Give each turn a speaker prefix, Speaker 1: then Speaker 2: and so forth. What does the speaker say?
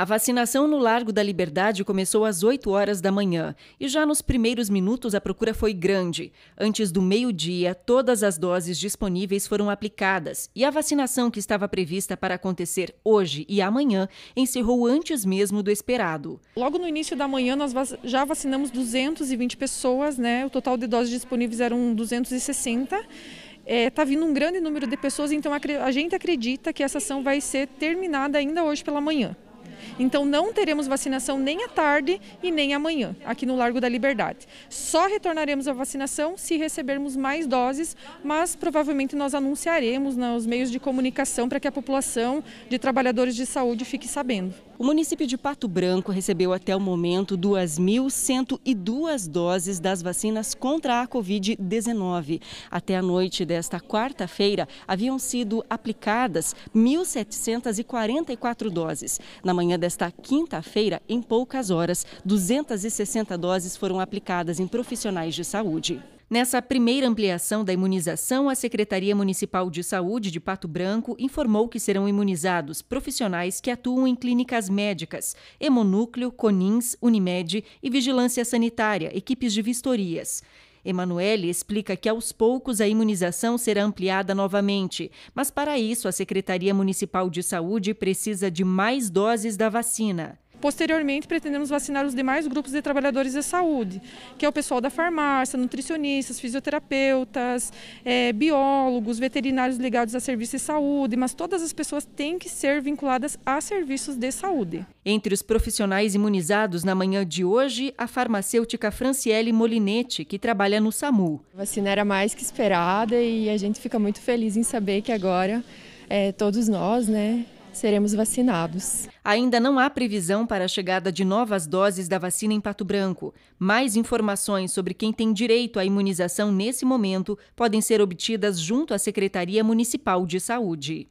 Speaker 1: A vacinação no Largo da Liberdade começou às 8 horas da manhã e já nos primeiros minutos a procura foi grande. Antes do meio-dia, todas as doses disponíveis foram aplicadas e a vacinação que estava prevista para acontecer hoje e amanhã encerrou
Speaker 2: antes mesmo do esperado. Logo no início da manhã nós já vacinamos 220 pessoas, né? O total de doses disponíveis eram 260 está é, tá vindo um grande número de pessoas, então a gente acredita que essa ação vai ser terminada ainda hoje pela manhã. Então não teremos vacinação nem à tarde e nem amanhã, aqui no Largo da Liberdade. Só retornaremos à vacinação se recebermos mais doses, mas provavelmente nós anunciaremos nos né, meios de comunicação para que a população de trabalhadores de saúde fique sabendo.
Speaker 1: O município de Pato Branco recebeu até o momento 2.102 doses das vacinas contra a Covid-19. Até a noite desta quarta-feira, haviam sido aplicadas 1.744 doses. Na manhã desta desta quinta-feira, em poucas horas, 260 doses foram aplicadas em profissionais de saúde. Nessa primeira ampliação da imunização, a Secretaria Municipal de Saúde de Pato Branco informou que serão imunizados profissionais que atuam em clínicas médicas, hemonúcleo, CONINS, Unimed e vigilância sanitária, equipes de vistorias. Emanuele explica que aos poucos a imunização será ampliada novamente, mas para isso a Secretaria Municipal de Saúde precisa de mais doses da
Speaker 2: vacina. Posteriormente, pretendemos vacinar os demais grupos de trabalhadores da saúde, que é o pessoal da farmácia, nutricionistas, fisioterapeutas, é, biólogos, veterinários ligados a serviços de saúde, mas todas as pessoas têm que ser vinculadas a serviços de saúde.
Speaker 1: Entre os profissionais imunizados na manhã de hoje, a farmacêutica Franciele Molinete, que trabalha no SAMU. A vacina era mais que esperada e a gente fica muito feliz em saber que agora é, todos nós, né, seremos vacinados. Ainda não há previsão para a chegada de novas doses da vacina em Pato Branco. Mais informações sobre quem tem direito à imunização nesse momento podem ser obtidas junto à Secretaria Municipal de Saúde.